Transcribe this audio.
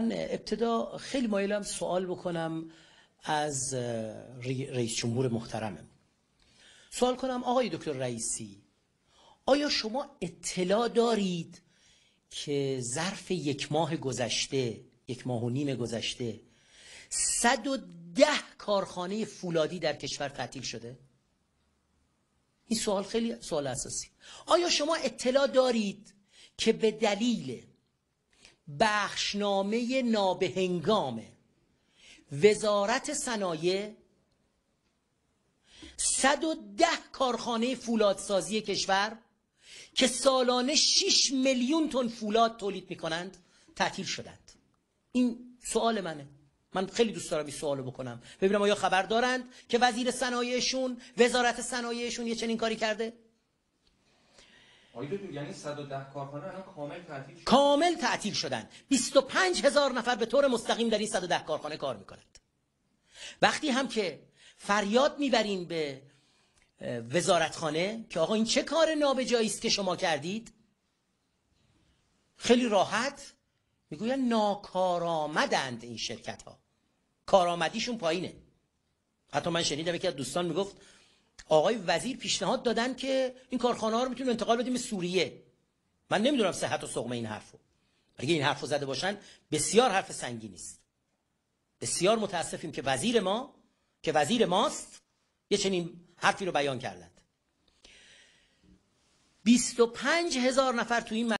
من ابتدا خیلی مایلم سوال بکنم از رئیس جمهور محترمم سوال کنم آقای دکتر رئیسی آیا شما اطلاع دارید که ظرف یک ماه گذشته یک ماه و نیم گذشته 110 کارخانه فولادی در کشور تعطیل شده این سوال خیلی سوال اساسی آیا شما اطلاع دارید که به دلیل بخشنامه نابهنگام وزارت صنایع 110 کارخانه فولادسازی کشور که سالانه 6 میلیون تن فولاد تولید میکنند تعطیل شدند این سوال منه من خیلی دوست دارم این سوالو بکنم ببینم آیا خبر دارند که وزیر صنایعشون وزارت صنایعشون یه چنین کاری کرده یعنی 110 کارخانه کامل تعطیل شدن 25 هزار نفر به طور مستقیم در این 110 کارخانه کار میکنند وقتی هم که فریاد میبرین به وزارتخانه که آقا این چه کار نابجایی است که شما کردید خیلی راحت میگوین ناکارآمدند این شرکت ها کارآمدیشون پایینه حتی من شنیدم یکی از دوستان میگفت آقای وزیر پیشنهاد دادن که این کارخانه ها رو میتونیم انتقال بدیم به سوریه من نمیدونم صحت و سقم این حرفو اگه این حرفو زده باشن بسیار حرف سنگینی نیست. بسیار متاسفیم که وزیر ما که وزیر ماست یه چنین حرفی رو بیان کردند 25 هزار نفر تو این